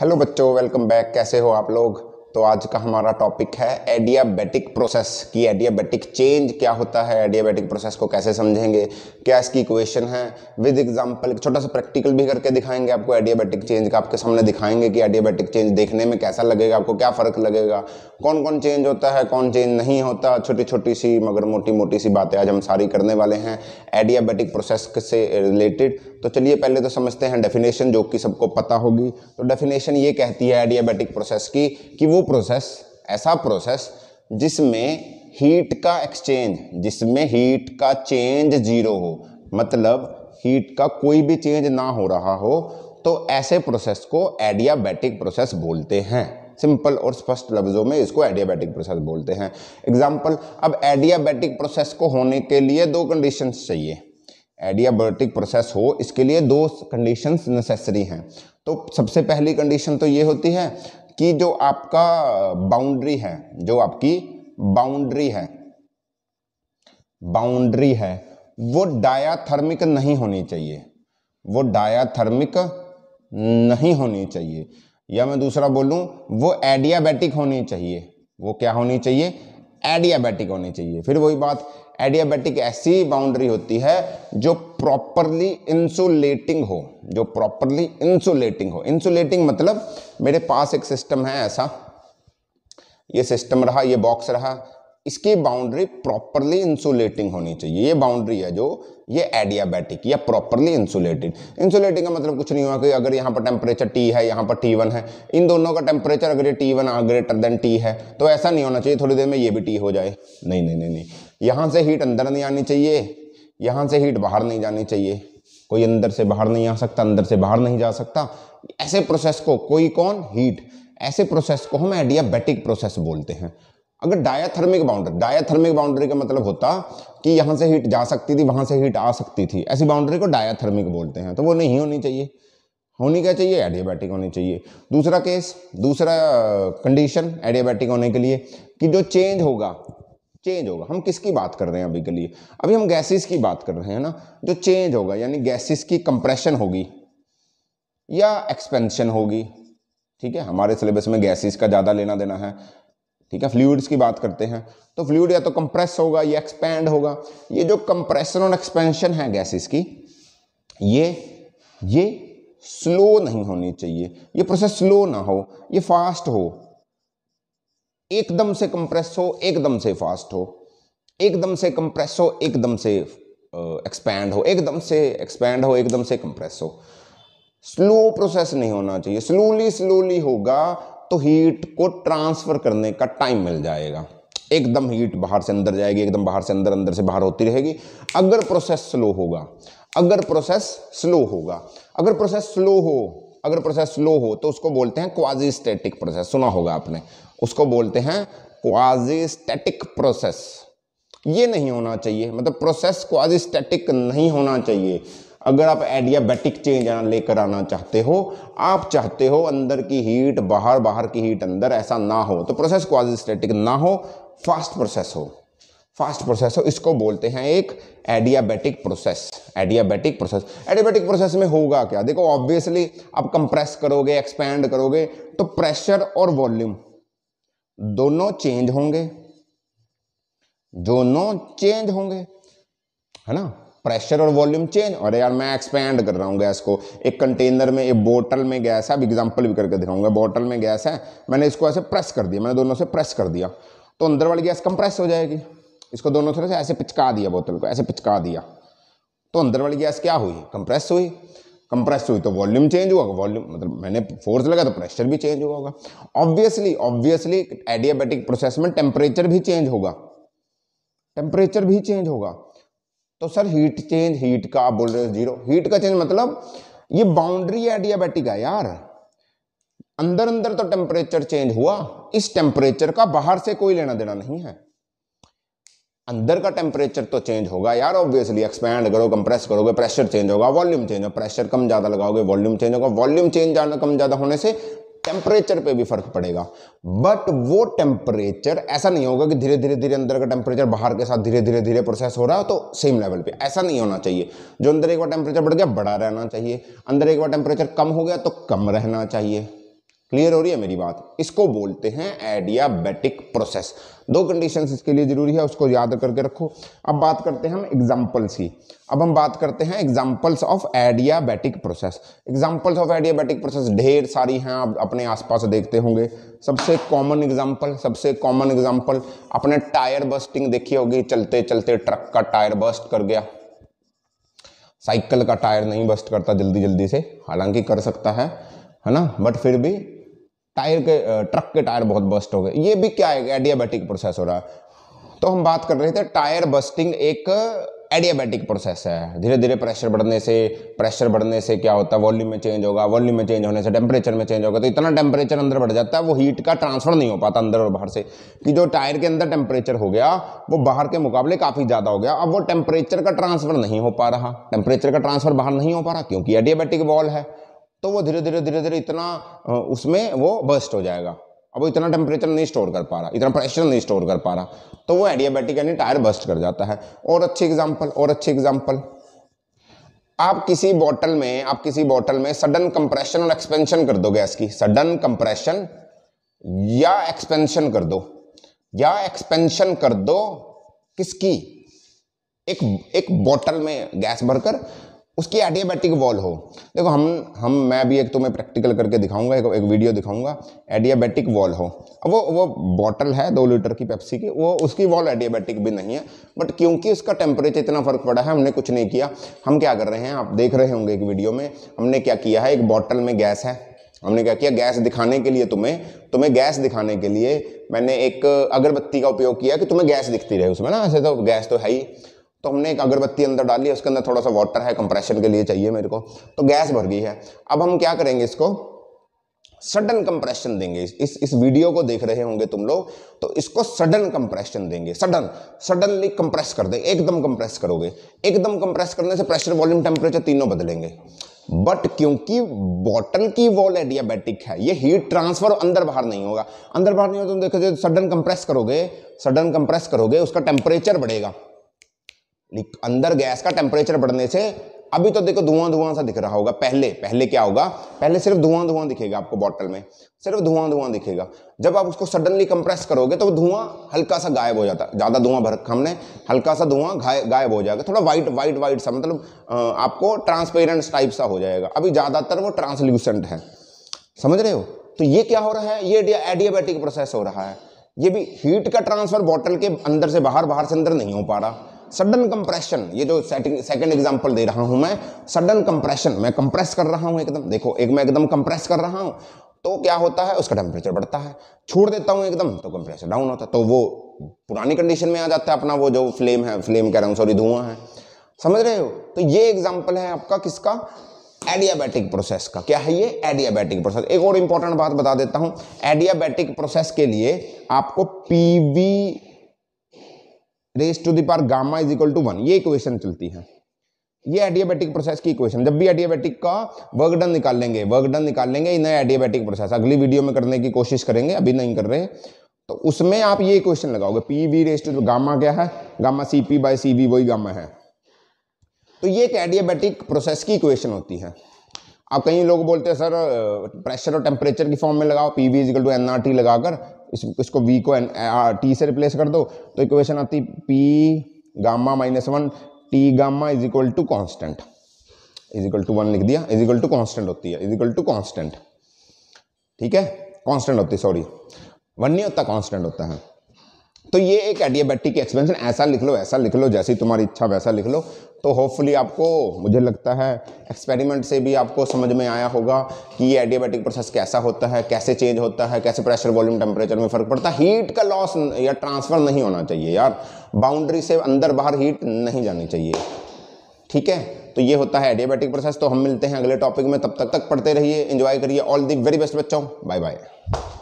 hello बच्चों welcome back कैसे हो आप लोग तो आज का हमारा टॉपिक है एडियाबेटिक प्रोसेस की एडियाबेटिक चेंज क्या होता है एडियाबेटिक प्रोसेस को कैसे समझेंगे क्या इसकी इक्वेशन है विद एग्जांपल एक छोटा सा प्रैक्टिकल भी करके दिखाएंगे आपको एडियाबेटिक चेंज का आपके सामने दिखाएंगे कि एडियाबेटिक चेंज देखने में कैसा लगेगा आपको क्या फ़र्क लगेगा कौन कौन चेंज होता है कौन चेंज नहीं होता छोटी छोटी सी मगर मोटी मोटी सी बातें आज हम सारी करने वाले हैं एडियाबेटिक प्रोसेस से रिलेटेड तो चलिए पहले तो समझते हैं डेफिनेशन जो कि सबको पता होगी तो डेफिनेशन ये कहती है एडियाबेटिक प्रोसेस की कि वो प्रोसेस ऐसा प्रोसेस जिसमें हीट का एक्सचेंज जिसमें हीट का चेंज जीरो हो मतलब हीट का कोई भी चेंज ना हो रहा हो तो ऐसे प्रोसेस को एडियाबैटिक प्रोसेस बोलते हैं सिंपल और स्पष्ट लफ्जों में इसको एडियाबैटिक प्रोसेस बोलते हैं एग्जाम्पल अब एडियाबैटिक प्रोसेस को होने के लिए दो कंडीशंस चाहिए एडियाबैटिक प्रोसेस हो इसके लिए दो कंडीशंस नेसेसरी हैं तो सबसे पहली कंडीशन तो ये होती है कि जो आपका बाउंड्री है जो आपकी बाउंड्री है बाउंड्री है वो डायाथर्मिक नहीं होनी चाहिए वो डायाथर्मिक नहीं होनी चाहिए या मैं दूसरा बोलूं वो एडियाबैटिक होनी चाहिए वो क्या होनी चाहिए एडियाबैटिक होनी चाहिए फिर वही बात एडियाबेटिक ऐसी बाउंड्री होती है जो प्रॉपरली इंसुलेटिंग हो जो प्रॉपरली इंसुलेटिंग हो इंसुलेटिंग मतलब मेरे पास एक सिस्टम है ऐसा ये सिस्टम रहा ये बॉक्स रहा इसकी बाउंड्री प्रॉपरली इंसुलेटिंग होनी चाहिए ये बाउंड्री है जो ये एडियाबैटिक या प्रॉपरली इंसुलेटेड इंसुलेटिंग का मतलब कुछ नहीं हुआ कि अगर यहाँ पर टेम्परेचर टी है यहाँ पर टी वन है इन दोनों का टेम्परेचर अगर ये T one greater than T है तो ऐसा नहीं होना चाहिए थोड़ी देर में ये भी टी हो जाए नहीं नहीं नहीं नहीं यहाँ से हीट अंदर नहीं आनी चाहिए यहाँ से हीट बाहर नहीं जानी चाहिए कोई अंदर से बाहर नहीं आ सकता अंदर से बाहर नहीं जा सकता ऐसे प्रोसेस को कोई कौन हीट ऐसे प्रोसेस को हम एडियाबैटिक प्रोसेस बोलते हैं अगर डायाथर्मिक बाउंड्री डायाथर्मिक बाउंड्री का मतलब होता कि यहाँ से हीट जा सकती थी वहाँ से हीट आ सकती थी ऐसी बाउंड्री को डायाथर्मिक बोलते हैं तो वो नहीं होनी चाहिए होनी क्या चाहिए एडियाबैटिक होनी चाहिए दूसरा केस दूसरा कंडीशन एडियाबैटिक होने के लिए कि जो चेंज होगा चेंज होगा हम किसकी बात कर रहे हैं अभी के लिए अभी हम गैसेस की बात कर रहे हैं ना जो चेंज होगा यानी गैसेस की कंप्रेशन होगी या एक्सपेंशन होगी ठीक है हमारे सिलेबस में गैसेस का ज़्यादा लेना देना है ठीक है फ्लूड्स की बात करते हैं तो फ्लूड या तो कंप्रेस होगा या एक्सपैंड होगा ये जो कंप्रेशन और एक्सपेंशन है गैसेस की ये ये स्लो नहीं होनी चाहिए ये प्रोसेस स्लो ना हो ये फास्ट हो एकदम से कंप्रेस हो एकदम से फास्ट हो एकदम से कंप्रेस हो एकदम से एक्सपैंड हो एकदम से एक्सपैंड हो एकदम से कंप्रेस हो स्लो प्रोसेस नहीं होना चाहिए स्लोली स्लोली होगा तो हीट को ट्रांसफ़र करने का टाइम मिल जाएगा एकदम हीट बाहर से अंदर जाएगी एकदम बाहर से अंदर अंदर से बाहर होती रहेगी अगर प्रोसेस स्लो होगा अगर प्रोसेस स्लो होगा अगर प्रोसेस स्लो हो अगर प्रोसेस स्लो हो तो उसको बोलते हैं क्वाजी स्टेटिक प्रोसेस सुना होगा आपने उसको बोलते हैं क्वाजी स्टेटिक प्रोसेस ये नहीं होना चाहिए मतलब प्रोसेस क्वाजी स्टेटिक नहीं होना चाहिए अगर आप एडियाबैटिक चेंज लेकर आना चाहते हो आप चाहते हो अंदर की हीट बाहर बाहर की हीट अंदर ऐसा ना हो तो प्रोसेस क्वाजिस्टेटिक ना हो फास्ट प्रोसेस हो फास्ट प्रोसेस हो इसको बोलते हैं एक adiabatic process adiabatic process adiabatic process में होगा क्या देखो ऑब्वियसली आप कंप्रेस करोगे एक्सपैंड करोगे तो प्रेशर और वॉल्यूम दोनों चेंज होंगे दोनों चेंज होंगे है ना प्रेशर और वॉल्यूम चेंज अरे यार मैं एक्सपेंड कर रहा हूँ गैस को एक कंटेनर में एक बोतल में गैस है अब एग्जाम्पल भी करके दिखाऊंगा बोतल में गैस है मैंने इसको ऐसे प्रेस कर दिया मैंने दोनों से प्रेस कर दिया तो अंदर वाली गैस कंप्रेस हो जाएगी इसको दोनों तरह से ऐसे पिचका दिया बोतल को ऐसे पिचका दिया तो अंदर वाली गैस क्या हुई कंप्रेस हुई कंप्रेस हुई तो वॉल्यूम चेंज हुआ वॉल्यूम मतलब मैंने फोर्स लगा तो प्रेशर भी चेंज हुआ होगा ऑब्वियसली ऑब्वियसली एडियाबेटिक प्रोसेस में टेम्परेचर भी चेंज होगा टेम्परेचर भी चेंज होगा तो सर हीट चेंज हीट का आप बोल रहे हो जीरो हीट का चेंज मतलब ये बाउंड्री एडियाबैटिक है यार अंदर अंदर तो टेम्परेचर चेंज हुआ इस टेम्परेचर का बाहर से कोई लेना देना नहीं है अंदर का टेम्परेचर तो चेंज होगा यार ऑब्वियसली एक्सपैंड करो कंप्रेस करोगे प्रेशर चेंज होगा वॉल्यूम चेंज होगा प्रेशर कम ज़्यादा लगाओगे वॉल्यूम चेंज होगा वॉल्यूम चेंज कम ज़्यादा होने से टेम्परेचर पे भी फर्क पड़ेगा बट वो टेम्परेचर ऐसा नहीं होगा कि धीरे धीरे धीरे अंदर का टेम्परेचर बाहर के साथ धीरे धीरे धीरे प्रोसेस हो रहा है तो सेम लेवल पे ऐसा नहीं होना चाहिए जो अंदर एक बार टेम्परेचर बढ़ गया बढ़ा रहना चाहिए अंदर एक बार टेम्परेचर कम हो गया तो कम रहना चाहिए क्लियर हो रही है मेरी बात इसको बोलते हैं एडियाबेटिक प्रोसेस दो कंडीशंस इसके लिए जरूरी है उसको याद करके रखो अब बात करते हैं हम एग्जांपल्स की अब हम बात करते हैं examples of adiabatic process examples of adiabatic process ढेर सारी हैं आप अपने आसपास देखते होंगे सबसे कॉमन एग्जाम्पल सबसे कॉमन एग्जाम्पल अपने टायर बस्टिंग देखी होगी चलते चलते ट्रक का टायर बस्ट कर गया साइकिल का टायर नहीं बस्ट करता जल्दी जल्दी से हालांकि कर सकता है है ना बट फिर भी टायर के ट्रक के टायर बहुत बस्ट हो गए ये भी क्या है एडियाबैटिक प्रोसेस हो रहा है तो हम बात कर रहे थे टायर बस्टिंग एक एडियाबैटिक प्रोसेस है धीरे धीरे प्रेशर बढ़ने से प्रेशर बढ़ने से क्या होता है वॉल्यूम में चेंज होगा वॉल्यूम में चेंज होने से टेम्परेचर में चेंज होगा तो इतना टेम्परेचर अंदर बढ़ जाता है वो हीट का ट्रांसफर नहीं हो पाता अंदर और बाहर से कि जो टायर के अंदर टेम्परेचर हो गया वो बाहर के मुकाबले काफ़ी ज़्यादा हो गया अब वो टेम्परेचर का ट्रांसफर नहीं हो पा रहा टेम्परेचर का ट्रांसफर बाहर नहीं हो पा रहा क्योंकि एडियाबैटिक वॉल है तो वो धीरे धीरे धीरे धीरे इतना उसमें वो बर्स्ट हो जाएगा अब वो इतना टेम्परेचर नहीं स्टोर कर पा रहा इतना प्रेशर नहीं स्टोर कर पा रहा तो वो एडियाबैटिक यानी टायर बस्ट कर जाता है और अच्छी एग्जाम्पल और अच्छी एग्जाम्पल आप किसी बॉटल में आप किसी बॉटल में सडन कंप्रेशन और एक्सपेंशन कर दो गैस की सडन कंप्रेशन या एक्सपेंशन कर दो या एक्सपेंशन कर दो किसकी एक एक बॉटल में गैस भरकर उसकी एडियाबैटिक वॉल हो देखो हम हम मैं भी एक तुम्हें प्रैक्टिकल करके दिखाऊंगा एक, एक वीडियो दिखाऊंगा एडियाबैटिक वॉल हो अब वो वो बॉटल है दो लीटर की पेप्सी की वो उसकी वॉल एडियाबैटिक भी नहीं है बट क्योंकि उसका टेम्परेचर इतना फ़र्क पड़ा है हमने कुछ नहीं किया हम क्या कर रहे हैं आप देख रहे होंगे एक वीडियो में हमने क्या किया है एक बॉटल में गैस है हमने क्या किया गैस दिखाने के लिए तुम्हें तुम्हें गैस दिखाने के लिए मैंने एक अगरबत्ती का उपयोग किया कि तुम्हें गैस दिखती रहे उसमें ना ऐसे तो गैस तो है ही तो हमने एक अगरबत्ती अंदर डाली उसके अंदर थोड़ा सा वाटर है कंप्रेशन के लिए चाहिए मेरे को तो गैस भर गई है अब हम क्या करेंगे इसको सडन कंप्रेशन देंगे इस इस वीडियो को देख रहे होंगे तुम लोग तो इसको सडन कंप्रेशन देंगे सडन सडनली कंप्रेस कर दे एकदम कंप्रेस करोगे एकदम कंप्रेस करने से प्रेशर वॉल्यूम टेम्परेचर तीनों बदलेंगे बट क्योंकि बॉटल की वॉल एडियाबैटिक है ये हीट ट्रांसफर अंदर बाहर नहीं होगा अंदर बाहर नहीं होगा तो तुम देखो सडन कंप्रेस करोगे सडन कंप्रेस करोगे उसका टेम्परेचर बढ़ेगा अंदर गैस का टेम्परेचर बढ़ने से अभी तो देखो धुआं धुआं सा दिख रहा होगा पहले पहले क्या होगा पहले सिर्फ धुआं धुआं दिखेगा आपको बॉटल में सिर्फ धुआं धुआं दिखेगा जब आप उसको सडनली कंप्रेस करोगे तो धुआं हल्का सा गायब हो जाता है ज़्यादा धुआं भर हमने हल्का सा धुआं गायब हो जाएगा थोड़ा वाइट वाइट वाइट सा मतलब आपको ट्रांसपेरेंट टाइप सा हो जाएगा अभी ज़्यादातर वो ट्रांसल्यूसेंट है समझ रहे हो तो ये क्या हो रहा है ये एडियाबैटिक प्रोसेस हो रहा है ये भी हीट का ट्रांसफर बॉटल के अंदर से बाहर बाहर से अंदर नहीं हो पा रहा सडन कंप्रेशन ये जो सेकंड एग्जांपल दे रहा हूं मैं सडन कंप्रेशन मैं कंप्रेस कर रहा हूं एकदम देखो एक मैं एकदम कंप्रेस कर रहा हूं तो क्या होता है उसका टेम्परेचर बढ़ता है छोड़ देता हूं एकदम तो कंप्रेसर डाउन होता है तो वो पुरानी कंडीशन में आ जाता है अपना वो जो फ्लेम है फ्लेम कह रहा हूँ सॉरी धुआं है समझ रहे हो तो ये एग्जाम्पल है आपका किसका एडियाबैटिक प्रोसेस का क्या है ये एडियाबैटिक प्रोसेस एक और इंपॉर्टेंट बात बता देता हूं एडियाबैटिक प्रोसेस के लिए आपको PV raise to power gamma is equal to one ये इक्वेशन चलती है ये एडियाबेटिक प्रोसेस की इक्वेशन जब भी एडियाबेटिक का वर्क डन निकाल लेंगे वर्क डन निकाल लेंगे इन एडियाबेटिक प्रोसेस अगली वीडियो में करने की कोशिश करेंगे अभी नहीं कर रहे तो उसमें आप ये क्वेश्चन लगाओगे P V raise to gamma क्या है gamma C P by C V वही गामा है तो ये एक एडियाबेटिक प्रोसेस की इक्वेशन होती है अब कई लोग बोलते हैं सर प्रेशर और टेम्परेचर की फॉर्म में लगाओ P V equal to N R T लगाकर इस, इसको वी को एन आर टी से रिप्लेस कर दो तो इक्वेशन आती P gamma minus one T gamma is equal to constant is equal to one लिख दिया इज इक्वल टू कॉन्स्टेंट होती है इज इक्वल टू कॉन्स्टेंट ठीक है कॉन्स्टेंट होती है सॉरी वन नहीं होता कॉन्स्टेंट होता है तो ये एक की एक्सपेंशन ऐसा लिख लो ऐसा लिख लो जैसी तुम्हारी इच्छा वैसा लिख लो तो होपफुली आपको मुझे लगता है एक्सपेरिमेंट से भी आपको समझ में आया होगा कि ये एडियाबैटिक प्रोसेस कैसा होता है कैसे चेंज होता है कैसे प्रेशर वॉल्यूम टेम्परेचर में फ़र्क पड़ता है हीट का लॉस या ट्रांसफ़र नहीं होना चाहिए यार बाउंड्री से अंदर बाहर हीट नहीं जानी चाहिए ठीक है तो ये होता है एडियाबैटिक प्रोसेस तो हम मिलते हैं अगले टॉपिक में तब तक तक पढ़ते रहिए इन्जॉय करिए ऑल दी वेरी बेस्ट बच्चों बाय बाय